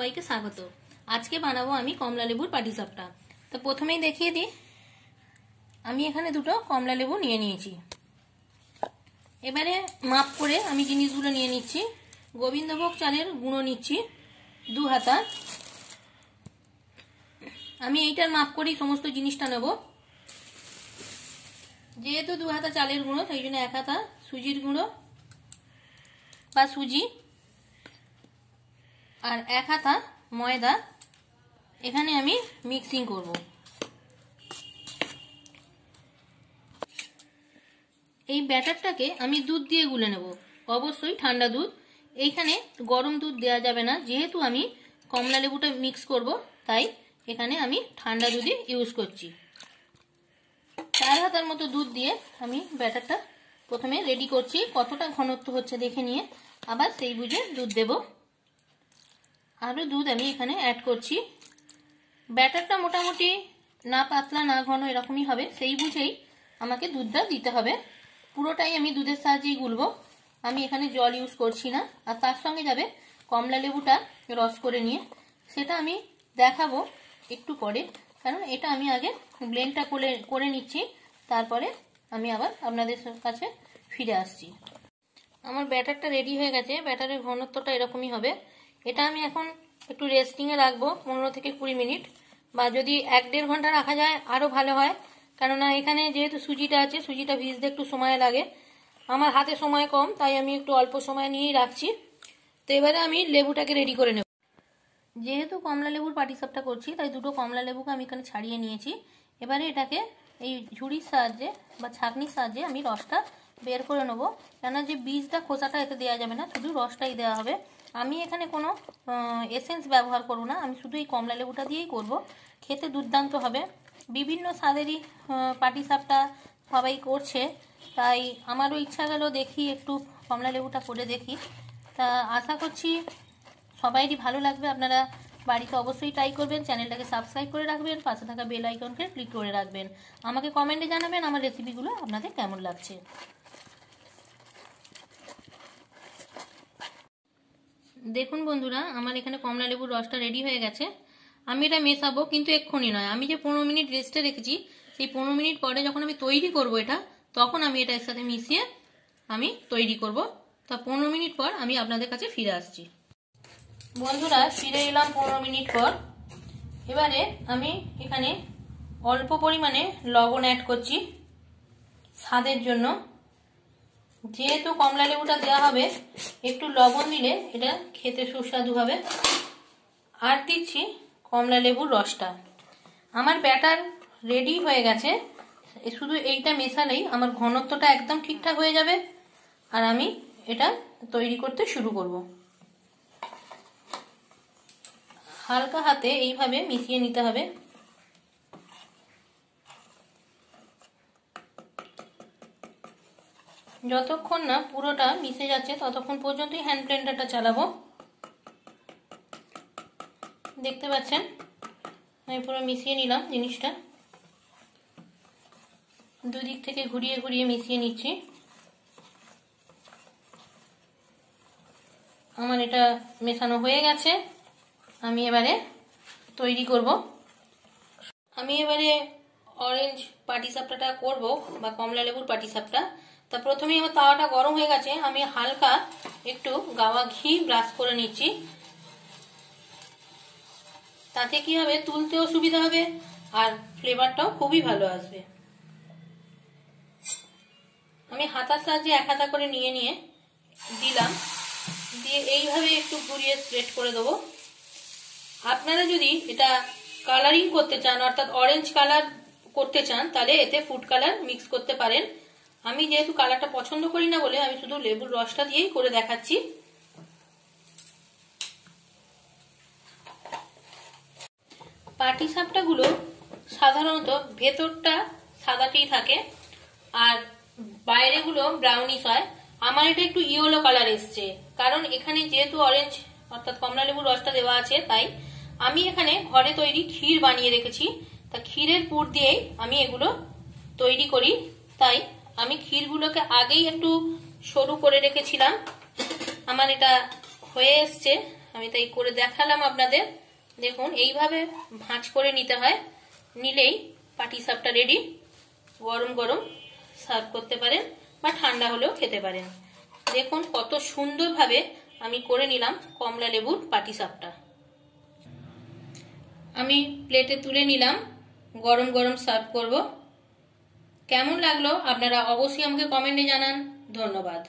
সবাইকে স্বাগত আজকে বানাবো আমি কমলা লেবুর পাটিসাপটা তো প্রথমেই দেখিয়ে দিই আমি এখানে দুটো কমলা লেবু নিয়ে নিয়েছি এবারে মাপ করে আমি জিনিসগুলো নিয়ে নিচ্ছি গোবিন্দভোগ চালের গুঁড়ো নিচ্ছি দু হাতা আমি এইটার মাপ করেই সমস্ত জিনিসটা নেব যেহেতু দু হাতা চালের গুঁড়ো সেই জন্য এক হাতা সুজির গুঁড়ো বা সুজি আর এক হাতা ময়দা এখানে আমি মিক্সিং করব এই ব্যাটারটাকে আমি দুধ দিয়ে গুলে নেব অবশ্যই ঠান্ডা দুধ এইখানে গরম দুধ দেওয়া যাবে না যেহেতু আমি কমলা লেবুটা মিক্স করব তাই এখানে আমি ঠান্ডা দুধই ইউজ করছি চার হাতার মতো দুধ দিয়ে আমি ব্যাটারটা প্রথমে রেডি করছি কতটা ঘনত্ব হচ্ছে দেখে নিয়ে আবার সেই বুঝে দুধ দেবো আরও দুধ আমি এখানে অ্যাড করছি ব্যাটারটা মোটামুটি না পাতলা না ঘন এরকমই হবে সেই বুঝেই আমাকে দুধটা দিতে হবে পুরোটাই আমি দুধের সাহায্যেই গুলবো আমি এখানে জল ইউজ করছি না আর তার সঙ্গে যাবে কমলা লেবুটা রস করে নিয়ে সেটা আমি দেখাবো একটু পরে কারণ এটা আমি আগে ব্লেন্ডটা করে করে নিচ্ছি তারপরে আমি আবার আপনাদের কাছে ফিরে আসছি আমার ব্যাটারটা রেডি হয়ে গেছে ব্যাটারের ঘনত্বটা এরকমই হবে এটা আমি এখন একটু রেস্টিংয়ে রাখবো পনেরো থেকে কুড়ি মিনিট বা যদি এক দেড় ঘন্টা রাখা যায় আরও ভালো হয় কেননা এখানে যেহেতু সুজিটা আছে সুজিটা ভিজতে একটু সময় লাগে আমার হাতে সময় কম তাই আমি একটু অল্প সময় নিয়েই রাখছি তো এবারে আমি লেবুটাকে রেডি করে নেব যেহেতু কমলা লেবুর পাটিসাপটা করছি তাই দুটো কমলা লেবুকে আমি এখানে ছাড়িয়ে নিয়েছি এবারে এটাকে এই ঝুড়ির সাহায্যে বা ছাঁকনির সাহায্যে আমি রসটা বের করে নেবো কেননা যে বীজটা খোসাটা এতে দেওয়া যাবে না শুধু রসটাই দেওয়া হবে আমি এখানে কোনো এসেন্স ব্যবহার করব না আমি শুধু এই কমলা লেবুটা দিয়েই করব খেতে দুর্দান্ত হবে বিভিন্ন স্বাদেরই সাপটা সবাই করছে তাই আমারও ইচ্ছা গেল দেখি একটু কমলা লেবুটা করে দেখি তা আশা করছি সবাইরই ভালো লাগবে আপনারা বাড়িতে অবশ্যই ট্রাই করবেন চ্যানেলটাকে সাবস্ক্রাইব করে রাখবেন পাশে থাকা বেল আইকনকে ক্লিক করে রাখবেন আমাকে কমেন্টে জানাবেন আমার রেসিপিগুলো আপনাদের কেমন লাগছে দেখুন বন্ধুরা আমার এখানে কমলা লেবুর রসটা রেডি হয়ে গেছে আমি এটা মেশাবো কিন্তু এক্ষুনি নয় আমি যে পনেরো মিনিট রেস্টে রেখেছি সেই পনেরো মিনিট পরে যখন আমি তৈরি করব এটা তখন আমি এটা একসাথে মিশিয়ে আমি তৈরি করব তা পনেরো মিনিট পর আমি আপনাদের কাছে ফিরে আসছি বন্ধুরা ফিরে এলাম পনেরো মিনিট পর এবারে আমি এখানে অল্প পরিমাণে লবণ অ্যাড করছি স্বাদের জন্য যেহেতু কমলা লেবুটা দেওয়া হবে একটু লবণ দিলে এটা খেতে সুস্বাদু হবে আর দিচ্ছি কমলা লেবুর রসটা আমার ব্যাটার রেডি হয়ে গেছে শুধু এইটা মেশালেই আমার ঘনত্বটা একদম ঠিকঠাক হয়ে যাবে আর আমি এটা তৈরি করতে শুরু করব হালকা হাতে এইভাবে মিশিয়ে নিতে হবে যতক্ষণ না পুরোটা মিশে যাচ্ছে ততক্ষণ পর্যন্তই হ্যান্ড ব্লেন্ডারটা চালাবো দেখতে পাচ্ছেন আমি পুরো মিশিয়ে নিলাম জিনিসটা দুদিক থেকে ঘুরিয়ে ঘুরিয়ে মিশিয়ে নিচ্ছি আমার এটা মেশানো হয়ে গেছে আমি এবারে তৈরি করব আমি এবারে অরেঞ্জ পাটিসাপটাটা করব বা কমলা লেবুর পাটিসাপটা তা প্রথমেই আমার তাওয়াটা গরম হয়ে গেছে আমি হালকা একটু গাওয়া ঘি ব্রাশ করে নিচ্ছি তাতে কি হবে তুলতেও সুবিধা হবে আর ফ্লেভারটাও খুবই ভালো আসবে আমি হাতার সাহায্যে এক হাতা করে নিয়ে নিয়ে দিলাম দিয়ে এইভাবে একটু ঘুরিয়ে স্প্রেড করে দেবো আপনারা যদি এটা কালারিং করতে চান অর্থাৎ অরেঞ্জ কালার করতে চান তাহলে এতে ফুড কালার মিক্স করতে পারেন আমি যেহেতু কালারটা পছন্দ করি না বলে আমি শুধু লেবুর রসটা দিয়েই করে দেখাচ্ছি পাটি গুলো সাধারণত ভেতরটা সাদাটেই থাকে আর বাইরেগুলো ব্রাউনিশ হয় আমার এটা একটু ইয়েলো কালার এসছে কারণ এখানে যেহেতু অরেঞ্জ অর্থাৎ কমলা লেবুর রসটা দেওয়া আছে তাই আমি এখানে ঘরে তৈরি ক্ষীর বানিয়ে রেখেছি তা ক্ষীরের পুর দিয়েই আমি এগুলো তৈরি করি তাই আমি ক্ষীরগুলোকে আগেই একটু সরু করে রেখেছিলাম আমার এটা হয়ে এসছে আমি তাই করে দেখালাম আপনাদের দেখুন এইভাবে ভাঁজ করে নিতে হয় নিলেই পাটি সাপটা রেডি গরম গরম সার্ভ করতে পারেন বা ঠান্ডা হলেও খেতে পারেন দেখুন কত সুন্দরভাবে আমি করে নিলাম কমলা লেবুর পাটি সাপটা আমি প্লেটে তুলে নিলাম গরম গরম সার্ভ করবো কেমন লাগলো আপনারা অবশ্যই আমাকে কমেন্টে জানান ধন্যবাদ